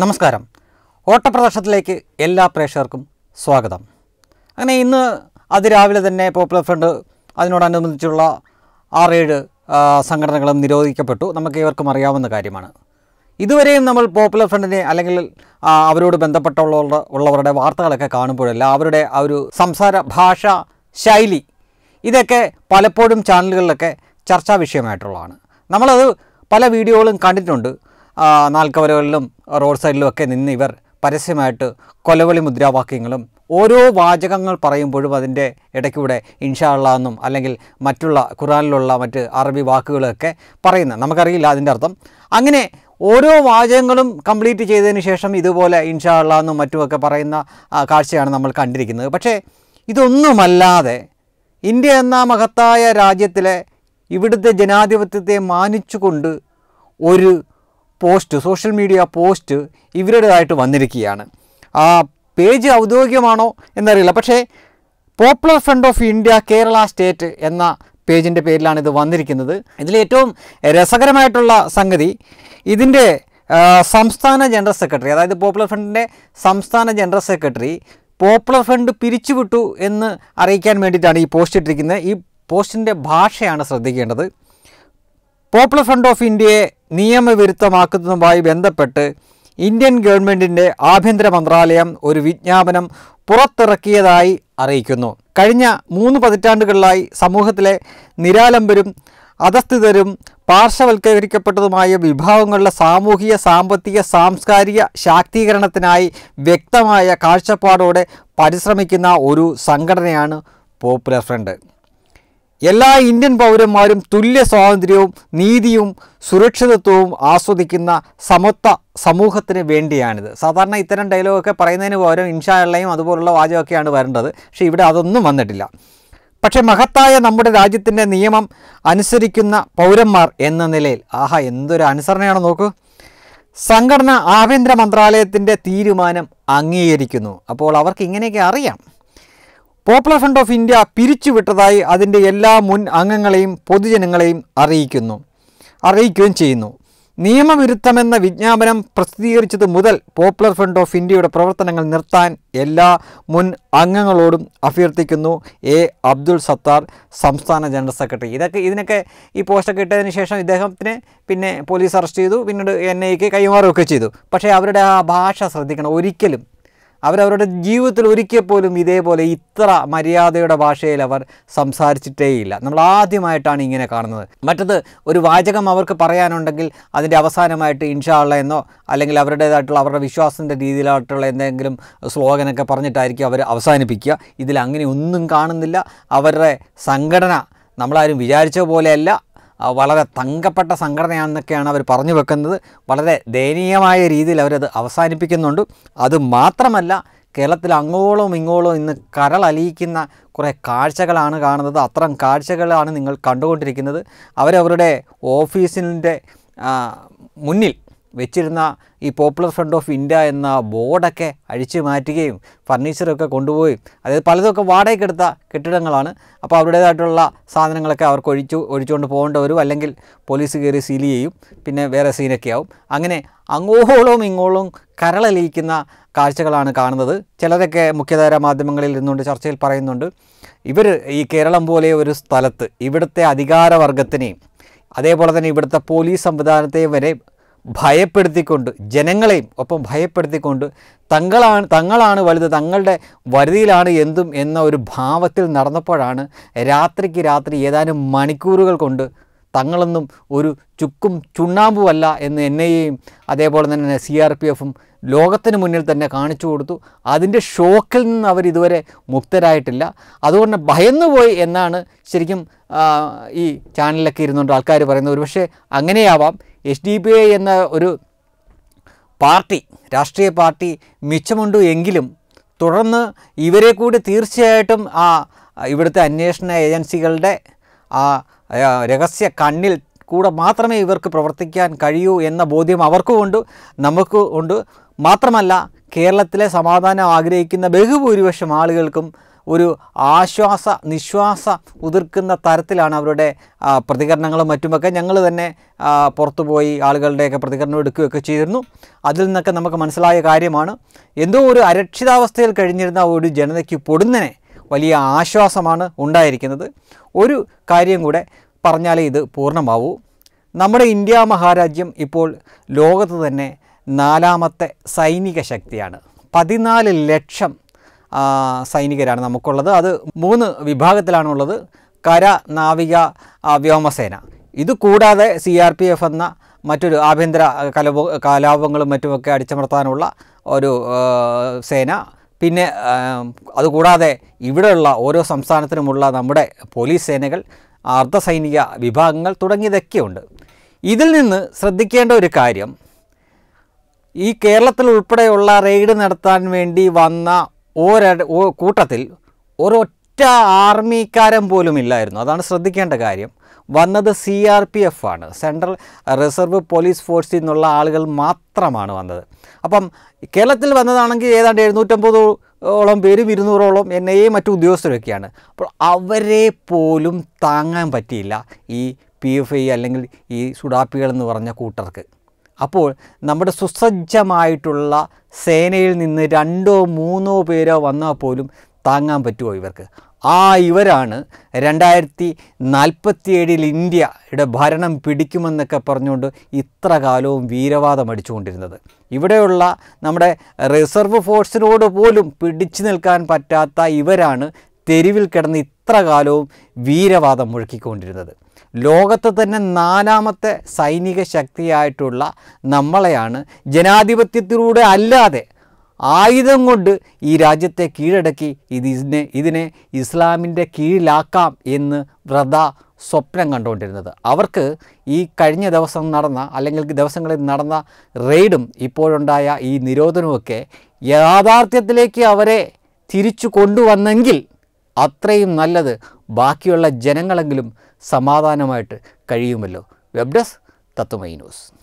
നമസ്കാരം ഓട്ടപ്രദർശനത്തിലേക്ക് എല്ലാ പ്രേക്ഷകർക്കും സ്വാഗതം അങ്ങനെ ഇന്ന് അതിരാവിലെ തന്നെ പോപ്പുലർ ഫ്രണ്ട് അതിനോടനുബന്ധിച്ചുള്ള ആറേഴ് സംഘടനകളും നിരോധിക്കപ്പെട്ടു നമുക്ക് ഇവർക്കും അറിയാവുന്ന കാര്യമാണ് ഇതുവരെയും നമ്മൾ പോപ്പുലർ ഫ്രണ്ടിനെ അല്ലെങ്കിൽ അവരോട് ബന്ധപ്പെട്ടുള്ള ഉള്ളവരുടെ വാർത്തകളൊക്കെ കാണുമ്പോഴല്ല അവരുടെ ആ ഒരു സംസാര ഭാഷ ശൈലി ഇതൊക്കെ പലപ്പോഴും ചാനലുകളിലൊക്കെ ചർച്ചാ വിഷയമായിട്ടുള്ളതാണ് നമ്മളത് പല വീഡിയോകളും കണ്ടിട്ടുണ്ട് നാൽക്കവരകളിലും റോഡ് സൈഡിലും ഒക്കെ നിന്ന് ഇവർ പരസ്യമായിട്ട് കൊലവിളി മുദ്രാവാക്യങ്ങളും ഓരോ വാചകങ്ങൾ പറയുമ്പോഴും അതിൻ്റെ ഇടയ്ക്കൂടെ ഇൻഷാള്ളാന്നും എന്നും അല്ലെങ്കിൽ മറ്റുള്ള ഖുറാനിലുള്ള മറ്റ് അറബി വാക്കുകളൊക്കെ പറയുന്നത് നമുക്കറിയില്ല അതിൻ്റെ അർത്ഥം അങ്ങനെ ഓരോ വാചകങ്ങളും കംപ്ലീറ്റ് ചെയ്തതിന് ശേഷം ഇതുപോലെ ഇൻഷാള്ളാന്നും എന്നും മറ്റുമൊക്കെ പറയുന്ന കാഴ്ചയാണ് നമ്മൾ കണ്ടിരിക്കുന്നത് പക്ഷേ ഇതൊന്നുമല്ലാതെ ഇന്ത്യ എന്ന മഹത്തായ രാജ്യത്തിലെ ഇവിടുത്തെ ജനാധിപത്യത്തെ മാനിച്ചുകൊണ്ട് ഒരു പോസ്റ്റ് സോഷ്യൽ മീഡിയ പോസ്റ്റ് ഇവരുടേതായിട്ട് വന്നിരിക്കുകയാണ് ആ പേജ് ഔദ്യോഗികമാണോ എന്നറിയില്ല പക്ഷേ Popular Front of India Kerala State എന്ന പേജിൻ്റെ പേരിലാണ് ഇത് വന്നിരിക്കുന്നത് ഇതിലേറ്റവും രസകരമായിട്ടുള്ള സംഗതി ഇതിൻ്റെ സംസ്ഥാന ജനറൽ സെക്രട്ടറി അതായത് പോപ്പുലർ ഫ്രണ്ടിൻ്റെ സംസ്ഥാന ജനറൽ സെക്രട്ടറി പോപ്പുലർ ഫ്രണ്ട് പിരിച്ചുവിട്ടു എന്ന് അറിയിക്കാൻ വേണ്ടിയിട്ടാണ് ഈ പോസ്റ്റ് ഇട്ടിരിക്കുന്നത് ഈ പോസ്റ്റിൻ്റെ ഭാഷയാണ് ശ്രദ്ധിക്കേണ്ടത് പോപ്പുലർ ഫ്രണ്ട് ഓഫ് ഇന്ത്യയെ നിയമവിരുദ്ധമാക്കുന്നതുമായി ബന്ധപ്പെട്ട് ഇന്ത്യൻ ഗവൺമെൻറ്റിൻ്റെ ആഭ്യന്തര മന്ത്രാലയം ഒരു വിജ്ഞാപനം പുറത്തിറക്കിയതായി അറിയിക്കുന്നു കഴിഞ്ഞ മൂന്ന് പതിറ്റാണ്ടുകളിലായി സമൂഹത്തിലെ നിരാലംബരും അധസ്ഥിതരും പാർശ്വവൽക്കരിക്കപ്പെട്ടതുമായ വിഭാഗങ്ങളുടെ സാമൂഹിക സാമ്പത്തിക സാംസ്കാരിക ശാക്തീകരണത്തിനായി വ്യക്തമായ കാഴ്ചപ്പാടോടെ പരിശ്രമിക്കുന്ന ഒരു സംഘടനയാണ് പോപ്പുലർ ഫ്രണ്ട് എല്ലാ ഇന്ത്യൻ പൗരന്മാരും തുല്യ സ്വാതന്ത്ര്യവും നീതിയും സുരക്ഷിതത്വവും ആസ്വദിക്കുന്ന സമത്വ സമൂഹത്തിന് വേണ്ടിയാണിത് സാധാരണ ഇത്തരം ഡയലോഗൊക്കെ പറയുന്നതിന് പകരം ഇൻഷാള്ളയും അതുപോലുള്ള വാചകമൊക്കെയാണ് വരേണ്ടത് പക്ഷേ ഇവിടെ അതൊന്നും വന്നിട്ടില്ല പക്ഷേ മഹത്തായ നമ്മുടെ രാജ്യത്തിൻ്റെ നിയമം അനുസരിക്കുന്ന പൗരന്മാർ എന്ന നിലയിൽ ആഹാ എന്തൊരു അനുസരണയാണ് നോക്കൂ സംഘടന ആഭ്യന്തര മന്ത്രാലയത്തിൻ്റെ തീരുമാനം അംഗീകരിക്കുന്നു അപ്പോൾ അവർക്ക് ഇങ്ങനെയൊക്കെ അറിയാം പോപ്പുലർ ഫ്രണ്ട് ഓഫ് ഇന്ത്യ പിരിച്ചുവിട്ടതായി അതിൻ്റെ എല്ലാ മുൻ അംഗങ്ങളെയും പൊതുജനങ്ങളെയും അറിയിക്കുന്നു അറിയിക്കുകയും ചെയ്യുന്നു നിയമവിരുദ്ധമെന്ന വിജ്ഞാപനം പ്രസിദ്ധീകരിച്ചത് മുതൽ പോപ്പുലർ ഫ്രണ്ട് ഓഫ് ഇന്ത്യയുടെ പ്രവർത്തനങ്ങൾ നിർത്താൻ എല്ലാ മുൻ അംഗങ്ങളോടും അഭ്യർത്ഥിക്കുന്നു എ അബ്ദുൾ സത്താർ സംസ്ഥാന ജനറൽ സെക്രട്ടറി ഇതൊക്കെ ഇതിനൊക്കെ ഈ പോസ്റ്റൊക്കെ ഇട്ടതിന് ശേഷം ഇദ്ദേഹത്തിന് പിന്നെ പോലീസ് അറസ്റ്റ് ചെയ്തു പിന്നീട് എൻ ഐക്ക് കൈമാറുകയൊക്കെ ചെയ്തു പക്ഷേ അവരുടെ ആ ഭാഷ ശ്രദ്ധിക്കണം ഒരിക്കലും അവരവരുടെ ജീവിതത്തിൽ ഒരിക്കൽ പോലും ഇതേപോലെ ഇത്ര മര്യാദയുടെ ഭാഷയിൽ അവർ സംസാരിച്ചിട്ടേയില്ല നമ്മൾ ആദ്യമായിട്ടാണ് ഇങ്ങനെ കാണുന്നത് മറ്റത് ഒരു വാചകം അവർക്ക് പറയാനുണ്ടെങ്കിൽ അതിൻ്റെ അവസാനമായിട്ട് ഇൻഷാള്ള എന്നോ അല്ലെങ്കിൽ അവരുടേതായിട്ടുള്ള അവരുടെ വിശ്വാസത്തിൻ്റെ രീതിയിലായിട്ടുള്ള എന്തെങ്കിലും സ്ലോഗനൊക്കെ പറഞ്ഞിട്ടായിരിക്കും അവർ അവസാനിപ്പിക്കുക ഇതിൽ അങ്ങനെ ഒന്നും കാണുന്നില്ല അവരുടെ സംഘടന നമ്മളാരും വിചാരിച്ച പോലെയല്ല വളരെ തങ്കപ്പെട്ട സംഘടനയാണെന്നൊക്കെയാണ് അവർ പറഞ്ഞു വെക്കുന്നത് വളരെ ദയനീയമായ രീതിയിൽ അവരത് അവസാനിപ്പിക്കുന്നുണ്ട് അത് മാത്രമല്ല കേരളത്തിൽ അങ്ങോളം ഇങ്ങോളം ഇന്ന് കരളലിയിക്കുന്ന കുറേ കാഴ്ചകളാണ് കാണുന്നത് അത്തരം കാഴ്ചകളാണ് നിങ്ങൾ കണ്ടുകൊണ്ടിരിക്കുന്നത് അവരവരുടെ ഓഫീസിൻ്റെ മുന്നിൽ വെച്ചിരുന്ന ഈ പോപ്പുലർ ഫ്രണ്ട് ഓഫ് ഇന്ത്യ എന്ന ബോർഡൊക്കെ അഴിച്ചു മാറ്റുകയും ഫർണിച്ചറൊക്കെ കൊണ്ടുപോയി അതായത് പലതൊക്കെ വാടകയ്ക്കെടുത്ത കെട്ടിടങ്ങളാണ് അപ്പോൾ അവരുടേതായിട്ടുള്ള സാധനങ്ങളൊക്കെ അവർക്ക് ഒഴിച്ചു ഒഴിച്ചുകൊണ്ട് പോകേണ്ട വരും അല്ലെങ്കിൽ പോലീസ് കയറി സീൽ ചെയ്യും പിന്നെ വേറെ സീനൊക്കെ ആവും അങ്ങനെ അങ്ങോളവും ഇങ്ങോളവും കരളലിയിക്കുന്ന കാഴ്ചകളാണ് കാണുന്നത് ചിലരൊക്കെ മുഖ്യധാര മാധ്യമങ്ങളിൽ ഇരുന്നുകൊണ്ട് ചർച്ചയിൽ പറയുന്നുണ്ട് ഇവർ ഈ കേരളം പോലെ ഒരു സ്ഥലത്ത് ഇവിടുത്തെ അധികാരവർഗത്തിനെയും അതേപോലെ തന്നെ ഇവിടുത്തെ പോലീസ് സംവിധാനത്തെയും വരെ ഭയപ്പെടുത്തിക്കൊണ്ട് ജനങ്ങളെയും ഒപ്പം ഭയപ്പെടുത്തിക്കൊണ്ട് തങ്ങളാണ് തങ്ങളാണ് വലുത് തങ്ങളുടെ വരുതിയിലാണ് എന്തും എന്ന ഒരു ഭാവത്തിൽ നടന്നപ്പോഴാണ് രാത്രിക്ക് രാത്രി ഏതാനും മണിക്കൂറുകൾ കൊണ്ട് തങ്ങളൊന്നും ഒരു ചുക്കും ചുണ്ണാമ്പുമല്ല എന്ന് എൻ ഐ എയും അതേപോലെ തന്നെ സി ആർ പി എഫും ലോകത്തിന് മുന്നിൽ തന്നെ കാണിച്ചു കൊടുത്തു അതിൻ്റെ ഷോക്കിൽ നിന്ന് അവർ ഇതുവരെ മുക്തരായിട്ടില്ല അതുകൊണ്ട് ഭയന്നുപോയി എന്നാണ് ശരിക്കും ഈ ചാനലിലൊക്കെ ഇരുന്നുകൊണ്ട് ആൾക്കാർ പറയുന്നത് ഒരു പക്ഷേ അങ്ങനെയാവാം എസ് ഡി പി ഐ എന്ന ഒരു പാർട്ടി രാഷ്ട്രീയ പാർട്ടി മിച്ചമുണ്ട് എങ്കിലും തുടർന്ന് ഇവരെ കൂടി തീർച്ചയായിട്ടും ആ ഇവിടുത്തെ അന്വേഷണ ഏജൻസികളുടെ ആ രഹസ്യ കണ്ണിൽ കൂടെ മാത്രമേ ഇവർക്ക് പ്രവർത്തിക്കാൻ കഴിയൂ എന്ന ബോധ്യം അവർക്കുമുണ്ട് ഉണ്ട് മാത്രമല്ല കേരളത്തിലെ സമാധാനം ആഗ്രഹിക്കുന്ന ബഹുഭൂരിപക്ഷം ആളുകൾക്കും ഒരു ആശ്വാസ നിശ്വാസ ഉതിർക്കുന്ന തരത്തിലാണ് അവരുടെ പ്രതികരണങ്ങളും മറ്റുമൊക്കെ ഞങ്ങൾ തന്നെ പുറത്തു പോയി ആളുകളുടെയൊക്കെ പ്രതികരണം എടുക്കുകയൊക്കെ ചെയ്തിരുന്നു അതിൽ നിന്നൊക്കെ നമുക്ക് മനസ്സിലായ കാര്യമാണ് എന്തോ ഒരു അരക്ഷിതാവസ്ഥയിൽ കഴിഞ്ഞിരുന്ന ഒരു ജനതയ്ക്ക് പൊടുന്നനെ വലിയ ആശ്വാസമാണ് ഉണ്ടായിരിക്കുന്നത് ഒരു കാര്യം കൂടെ പറഞ്ഞാലേ ഇത് പൂർണ്ണമാവൂ നമ്മുടെ ഇന്ത്യ മഹാരാജ്യം ഇപ്പോൾ ലോകത്ത് തന്നെ നാലാമത്തെ സൈനിക ശക്തിയാണ് പതിനാല് ലക്ഷം സൈനികരാണ് നമുക്കുള്ളത് അത് മൂന്ന് വിഭാഗത്തിലാണുള്ളത് കര നാവിക വ്യോമസേന ഇത് കൂടാതെ സി ആർ പി എഫ് എന്ന മറ്റൊരു ആഭ്യന്തര കലപോ കലാപങ്ങളും മറ്റുമൊക്കെ അടിച്ചമർത്താനുള്ള ഒരു സേന പിന്നെ അതുകൂടാതെ ഇവിടെയുള്ള ഓരോ സംസ്ഥാനത്തിനുമുള്ള നമ്മുടെ പോലീസ് സേനകൾ അർദ്ധസൈനിക വിഭാഗങ്ങൾ തുടങ്ങിയതൊക്കെയുണ്ട് ഇതിൽ നിന്ന് ശ്രദ്ധിക്കേണ്ട ഒരു കാര്യം ഈ കേരളത്തിൽ ഉൾപ്പെടെയുള്ള റെയ്ഡ് നടത്താൻ വേണ്ടി വന്ന ഓരോ കൂട്ടത്തിൽ ഒരൊറ്റ ആർമിക്കാരൻ പോലും ഇല്ലായിരുന്നു അതാണ് ശ്രദ്ധിക്കേണ്ട കാര്യം വന്നത് സി ആർ പി എഫ് ആണ് സെൻട്രൽ റിസർവ് പോലീസ് ഫോഴ്സിൽ നിന്നുള്ള ആളുകൾ മാത്രമാണ് വന്നത് അപ്പം കേരളത്തിൽ വന്നതാണെങ്കിൽ ഏതാണ്ട് എഴുന്നൂറ്റമ്പത് ഓളം പേരും ഇരുന്നൂറോളം എൻ ഐ മറ്റു ഉദ്യോഗസ്ഥരൊക്കെയാണ് അപ്പോൾ അവരെ പോലും താങ്ങാൻ പറ്റിയില്ല ഈ പി എഫ് ഐ അല്ലെങ്കിൽ ഈ സുഡാപ്പികളെന്ന് പറഞ്ഞ കൂട്ടർക്ക് അപ്പോൾ നമ്മുടെ സുസജ്ജമായിട്ടുള്ള സേനയിൽ നിന്ന് രണ്ടോ മൂന്നോ പേരോ വന്നാൽ പോലും താങ്ങാൻ പറ്റുമോ ഇവർക്ക് ആ ഇവരാണ് രണ്ടായിരത്തി നാൽപ്പത്തിയേഴിൽ ഇന്ത്യയുടെ ഭരണം പിടിക്കുമെന്നൊക്കെ പറഞ്ഞുകൊണ്ട് ഇത്ര കാലവും വീരവാദം അടിച്ചുകൊണ്ടിരുന്നത് ഇവിടെയുള്ള നമ്മുടെ റിസർവ് ഫോഴ്സിനോട് പോലും പിടിച്ചു നിൽക്കാൻ പറ്റാത്ത ഇവരാണ് തെരുവിൽ കിടന്ന് ഇത്ര കാലവും വീരവാദം മുഴക്കിക്കൊണ്ടിരുന്നത് ലോകത്ത് തന്നെ നാലാമത്തെ സൈനിക ശക്തിയായിട്ടുള്ള നമ്മളെയാണ് ജനാധിപത്യത്തിലൂടെ അല്ലാതെ ആയുധം കൊണ്ട് ഈ രാജ്യത്തെ കീഴടക്കി ഇത് ഇതിനെ ഇതിനെ ഇസ്ലാമിൻ്റെ കീഴിലാക്കാം എന്ന് വ്രത സ്വപ്നം കണ്ടുകൊണ്ടിരുന്നത് അവർക്ക് ഈ കഴിഞ്ഞ ദിവസം നടന്ന അല്ലെങ്കിൽ ദിവസങ്ങളിൽ നടന്ന റെയ്ഡും ഇപ്പോഴുണ്ടായ ഈ നിരോധനവുമൊക്കെ യാഥാർത്ഥ്യത്തിലേക്ക് അവരെ തിരിച്ചു കൊണ്ടുവന്നെങ്കിൽ അത്രയും നല്ലത് ബാക്കിയുള്ള ജനങ്ങളെങ്കിലും സമാധാനമായിട്ട് കഴിയുമല്ലോ വെബ് ഡെസ്ക് തത്വമൈ ന്യൂസ്